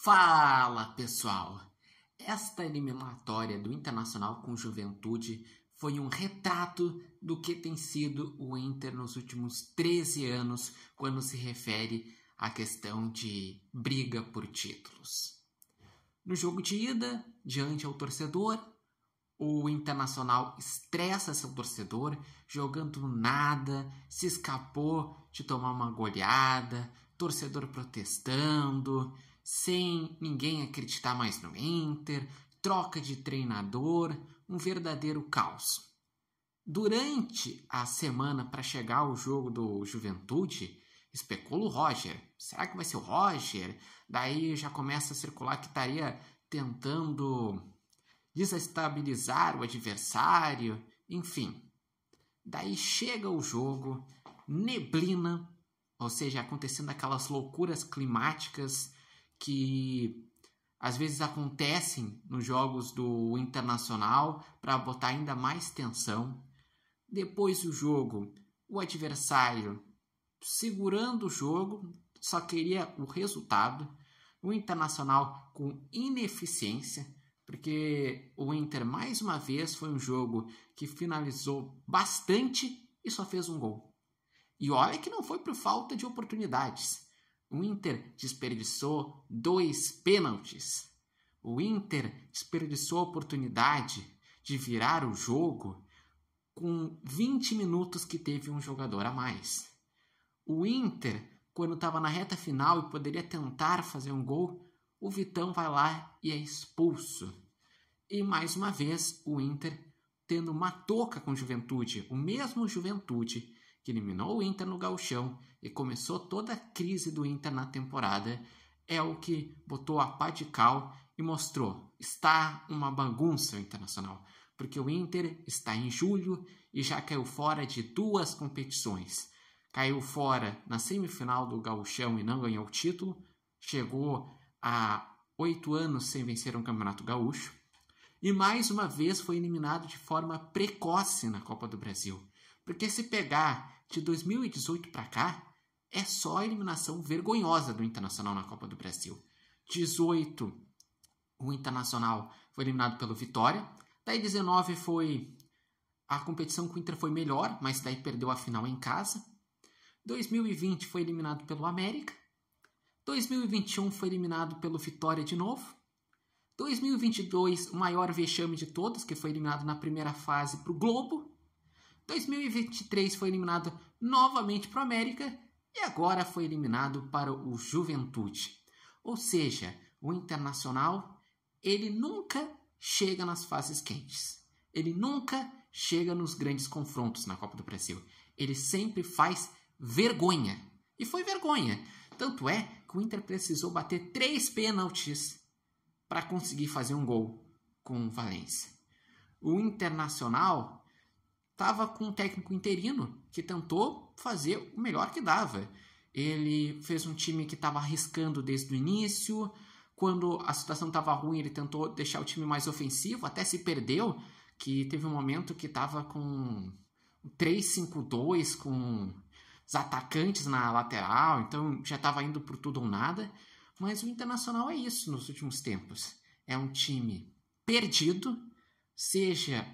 Fala pessoal! Esta eliminatória do Internacional com Juventude foi um retrato do que tem sido o Inter nos últimos 13 anos quando se refere à questão de briga por títulos. No jogo de ida, diante ao torcedor, o Internacional estressa seu torcedor jogando nada, se escapou de tomar uma goleada, torcedor protestando sem ninguém acreditar mais no Inter, troca de treinador, um verdadeiro caos. Durante a semana para chegar ao jogo do Juventude, especula o Roger. Será que vai ser o Roger? Daí já começa a circular que estaria tentando desestabilizar o adversário, enfim. Daí chega o jogo, neblina, ou seja, acontecendo aquelas loucuras climáticas que às vezes acontecem nos jogos do Internacional para botar ainda mais tensão. Depois do jogo, o adversário segurando o jogo, só queria o resultado. O Internacional com ineficiência, porque o Inter mais uma vez foi um jogo que finalizou bastante e só fez um gol. E olha que não foi por falta de oportunidades. O Inter desperdiçou dois pênaltis. O Inter desperdiçou a oportunidade de virar o jogo com 20 minutos que teve um jogador a mais. O Inter, quando estava na reta final e poderia tentar fazer um gol, o Vitão vai lá e é expulso. E mais uma vez o Inter tendo uma toca com Juventude, o mesmo Juventude que eliminou o Inter no gauchão e começou toda a crise do Inter na temporada, é o que botou a pá de cal e mostrou. Está uma bagunça o Internacional, porque o Inter está em julho e já caiu fora de duas competições. Caiu fora na semifinal do gauchão e não ganhou o título, chegou a oito anos sem vencer um campeonato gaúcho, e mais uma vez foi eliminado de forma precoce na Copa do Brasil. Porque se pegar de 2018 para cá, é só a eliminação vergonhosa do Internacional na Copa do Brasil. 18, o Internacional foi eliminado pelo Vitória. Daí 19 foi a competição com o Inter foi melhor, mas daí perdeu a final em casa. 2020 foi eliminado pelo América. 2021 foi eliminado pelo Vitória de novo. 2022, o maior vexame de todos, que foi eliminado na primeira fase para o Globo. 2023 foi eliminado novamente para o América e agora foi eliminado para o Juventude. Ou seja, o Internacional ele nunca chega nas fases quentes. Ele nunca chega nos grandes confrontos na Copa do Brasil. Ele sempre faz vergonha. E foi vergonha. Tanto é que o Inter precisou bater três pênaltis para conseguir fazer um gol com o Valência. O Internacional estava com um técnico interino que tentou fazer o melhor que dava. Ele fez um time que estava arriscando desde o início. Quando a situação estava ruim, ele tentou deixar o time mais ofensivo, até se perdeu, que teve um momento que estava com 3-5-2, com os atacantes na lateral, então já estava indo por tudo ou nada. Mas o Internacional é isso nos últimos tempos. É um time perdido, seja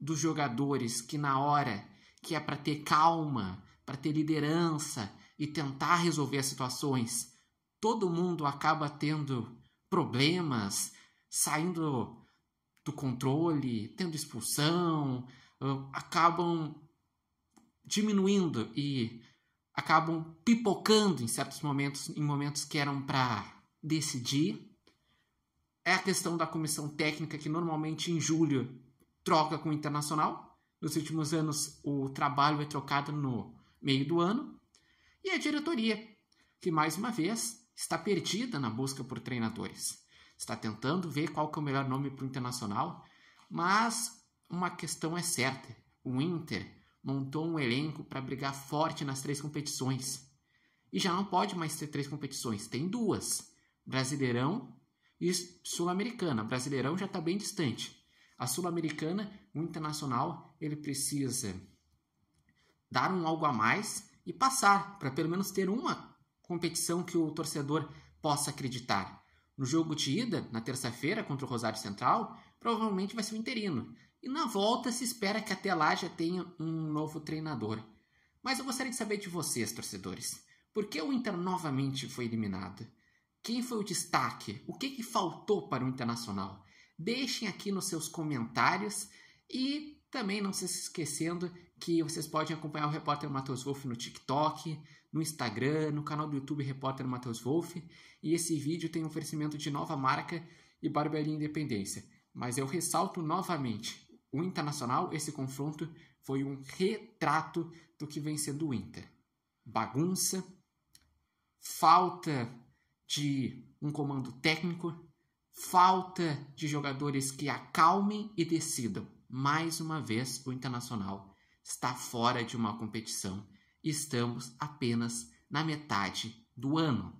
dos jogadores que na hora que é para ter calma, para ter liderança e tentar resolver as situações, todo mundo acaba tendo problemas, saindo do controle, tendo expulsão, acabam diminuindo e acabam pipocando em certos momentos, em momentos que eram para decidir. É a questão da comissão técnica que normalmente em julho troca com o internacional. Nos últimos anos, o trabalho é trocado no meio do ano. E a diretoria, que mais uma vez está perdida na busca por treinadores. Está tentando ver qual é o melhor nome para o internacional, mas uma questão é certa: o Inter montou um elenco para brigar forte nas três competições. E já não pode mais ter três competições, tem duas: Brasileirão e Sul-Americana. Brasileirão já está bem distante. A Sul-Americana, o Internacional, ele precisa dar um algo a mais e passar, para pelo menos ter uma competição que o torcedor possa acreditar. No jogo de ida, na terça-feira, contra o Rosário Central, provavelmente vai ser o um interino. E na volta se espera que até lá já tenha um novo treinador. Mas eu gostaria de saber de vocês, torcedores. Por que o Inter novamente foi eliminado? Quem foi o destaque? O que, que faltou para o Internacional? Deixem aqui nos seus comentários e também não se esquecendo que vocês podem acompanhar o repórter Matheus Wolff no TikTok, no Instagram, no canal do YouTube Repórter Matheus Wolff. E esse vídeo tem um oferecimento de nova marca e Barbearia Independência. Mas eu ressalto novamente, o Internacional, esse confronto foi um retrato do que vem sendo o Inter. Bagunça, falta de um comando técnico, falta de jogadores que acalmem e decidam. Mais uma vez, o Internacional está fora de uma competição. Estamos apenas na metade do ano.